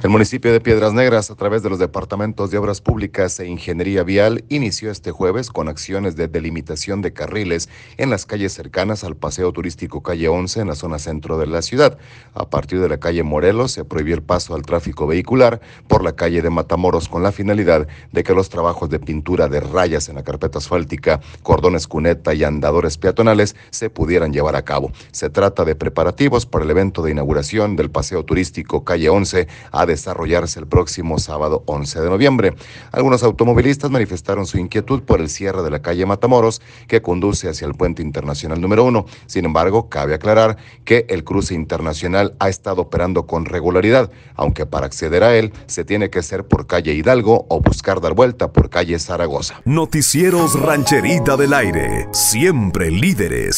El municipio de Piedras Negras, a través de los departamentos de Obras Públicas e Ingeniería Vial, inició este jueves con acciones de delimitación de carriles en las calles cercanas al paseo turístico Calle 11 en la zona centro de la ciudad. A partir de la calle Morelos se prohibió el paso al tráfico vehicular por la calle de Matamoros con la finalidad de que los trabajos de pintura de rayas en la carpeta asfáltica, cordones cuneta y andadores peatonales se pudieran llevar a cabo. Se trata de preparativos para el evento de inauguración del paseo turístico Calle 11 a desarrollarse el próximo sábado 11 de noviembre. Algunos automovilistas manifestaron su inquietud por el cierre de la calle Matamoros que conduce hacia el puente internacional número 1. Sin embargo, cabe aclarar que el cruce internacional ha estado operando con regularidad, aunque para acceder a él se tiene que ser por calle Hidalgo o buscar dar vuelta por calle Zaragoza. Noticieros Rancherita del Aire, siempre líderes